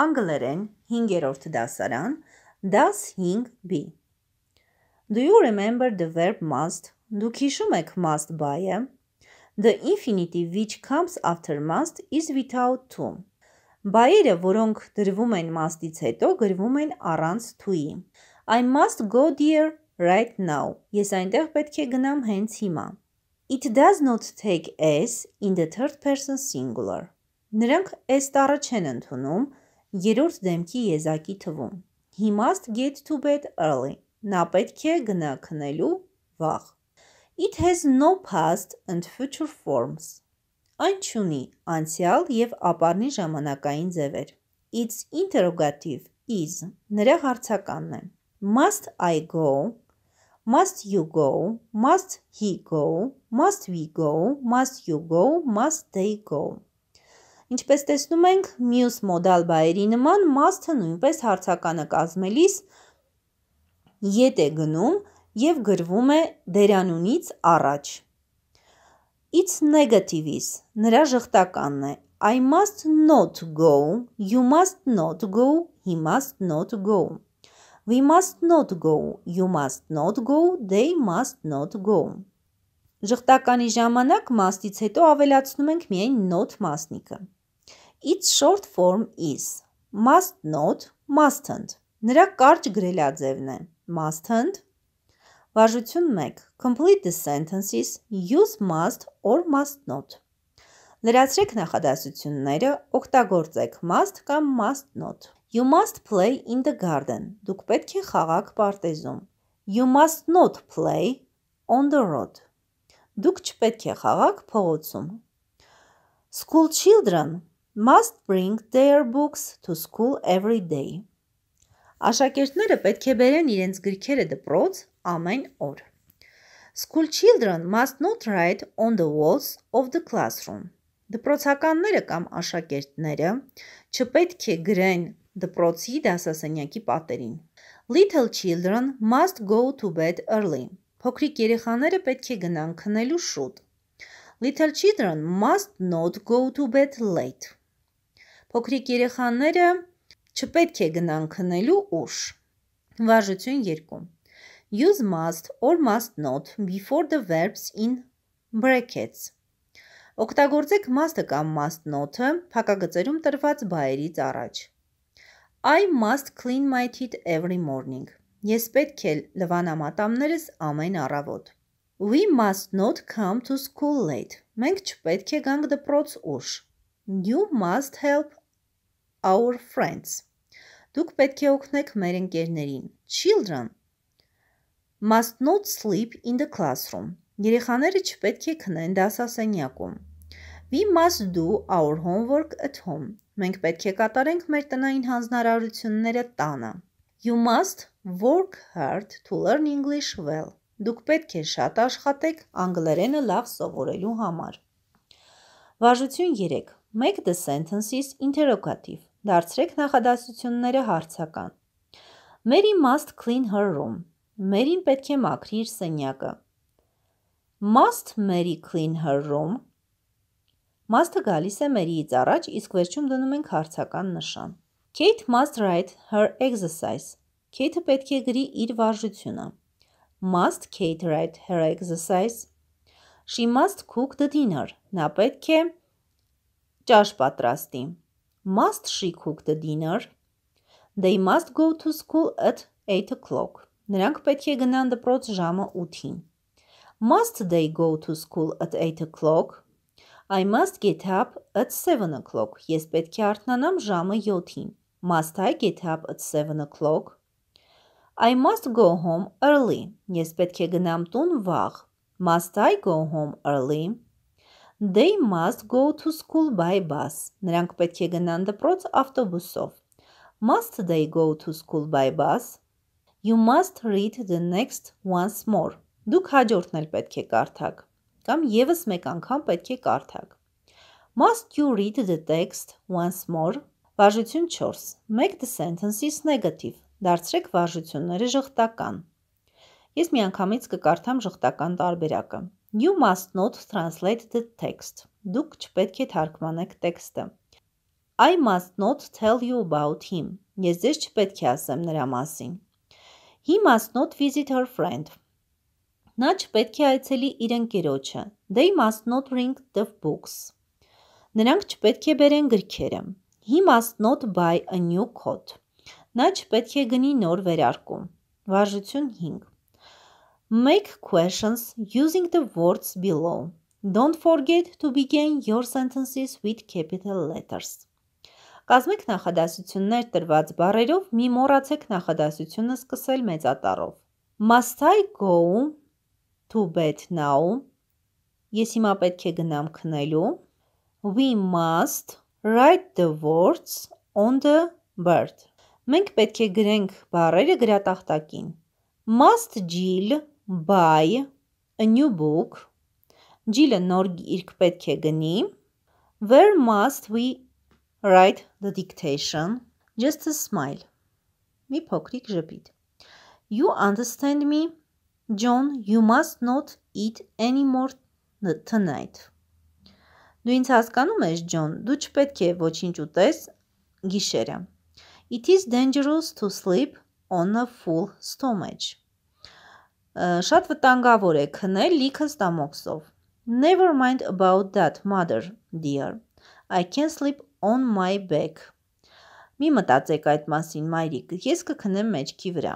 անգլերեն 5-րդ դասարան, դաս 5B։ Do you remember the verb must? Դուք հիշում եք must by-ը։ The infinitive which comes after must is without to։ By-երը, որոնք դրվում են must-ից հետո, գրվում են առանց to-ի։ I must go there right now։ Ես այնտեղ պետք է գնամ հենց հիմա։ It does not take s in the third person singular։ Նրանք s տառը չեն ընդունում երրորդ դեմքի եզակի թվում։ He must get to bed early։ Նա պետք է գնա քնելու վաղ։ It has no past and future forms։ Այն չունի անցյալ եւ ապարնի ժամանակային ձևեր։ Its interrogative is նրա հարցականն է։ Must I go? Must you go? Must he go? Must we go? Must you go? Must they go? Ինչպես տեսնում ենք, մյուս մոդալ բայերի նման մասթը նույնպես հարցականը կազմելիս ետ է գնում և գրվում է դերանունից առաջ։ It's negative is, նրա ժղտականն է, I must not go, you must not go, he must not go. We must not go, you must not go, they must not go. Ժղտականի ժամանակ մաստից հետո ավելացնում ենք միայն not մասնիկը։ Its short form is must not, mustn't։ Նրա կարճ գրելաձևն է mustn't։ Վարժություն 1. Complete the sentences use must or must not։ Լրացրեք նախադասությունները, օգտագործեք must կամ must not։ You must play in the garden։ Դուք պետք է խաղաք պարտեզում։ You must not play on the road։ Դուք չպետք է խաղաք փողոցում։ School children must bring their books to school every day։ Աշակերտները պետք է բերեն իրենց գրքերը դպրոց ամեն օր։ School children must not write on the walls of the classroom։ Դպրոցականները կամ աշակերտները չպետք է գրեն դպրոցի դասասենյակի պատերին։ Little children must go to bed early։ Փոքրիկ երեխաները պետք է գնան քնելու շուտ։ Little children must not go to bed late։ Փոքրիկ երեխաները չպետք է գնան քնելու ուշ։ Վարժություն 2 Use must or must not before the verbs in brackets։ Օգտագործեք must-ը կամ must not-ը փակագծերում տրված բայերից առաջ։ I must clean my teeth every morning։ Ես պետք է լվանամատամներս ամեն առավոտ։ We must not come to school late։ Մենք չպետք է գանք դպրոց ուշ։ You must help our friends։ Դուք պետք է օգնեք մեր ընկերներին։ Children must not sleep in the classroom։ Երեխաները չպետք է քնեն դասասենյակում։ We must do our homework at home։ Մենք պետք է կատարենք մեր տնային հանձնարարությունները տանը։ You must work hard to learn English well։ Դուք պետք է շատ աշխատեք անգլերենը լավ սովորելու համար։ Վարժություն 3 Make the sentences interrogative Դարձրեք նախադասությունները հարցական։ Mary must clean her room։ Մերին պետք է մաքրի իր սենյակը։ Must Mary clean her room։ Must-ը գալիս է Mary-ից առաջ, իսկ վերջում դնում ենք հարցական նշան։ Kate must write her exercise։ Kate-ը պետք է գրի իր վարժությունը։ Must Kate write her exercise։ She must cook the dinner։ Նա պետք է ճաշ պատրաստի must she cook the dinner? They must go to school at 8 o'clock. Նրանք պետք է գնան դպրոց ժամը 8-ին։ Must they go to school at 8 o'clock? I must get up at 7 o'clock. Ես պետք է արթնանամ ժամը 7-ին։ Must I get up at 7 o'clock? I must go home early. Ես պետք է գնամ տուն վաղ։ Must I go home early? They must go to school by bus. Նրանք պետք է գնան դպրոց ավտոբուսով։ Must they go to school by bus? You must read the next once more. Դուք հաջորդն էլ պետք է կարդաք։ Կամ եւս մեկ անգամ պետք է կարդաք։ Must you read the text once more? Վարժություն 4. Make the sentence is negative. Դարձրեք վարժությունները ժխտական։ Ես միանգամից կկարդամ ժխտական տարբերակը։ You must not translate the text. Դուք չպետք է թարգմանեք տեքստը։ I must not tell you about him. Ես ձեզ չպետք է ասեմ նրա մասին։ He must not visit her friend. Նա չպետք է այցելի իր ընկերոջը։ They must not bring the books. Նրանք չպետք է բերեն գրքերը։ He must not buy a new coat. Նա չպետք է գնի նոր վերարկու։ Վարժություն 5 Make questions using the words below. Don't forget to begin your sentences with capital letters. Կազմեք նախադասություններ տրված բառերով, մի մոռացեք նախադասությունը սկսել մեծատառով. Must I go to bed now? Ես հիմա պետք է գնամ քնելու. We must write the words on the board. Մենք պետք է գրենք բառերը գրատախտակին. Must Jill buy a new book, Jill-ը նոր գիրք պետք է գնի, where must we write the dictation, just a smile, մի փոքրիկ ժպիտ, you understand me, John, you must not eat any more tonight, Դու ինձ հասկանում ես, Ջոն, դու չպետք է ոչինչ ուտես գիշերը։ It is dangerous to sleep on a full stomach. Շատ վտանգավոր է քնել լիքը ստամոքսով։ Never mind about that, mother, dear. I can sleep on my back. Մի մտածեք այդ մասին, մայրիկ, ես կքնեմ մեջքի վրա։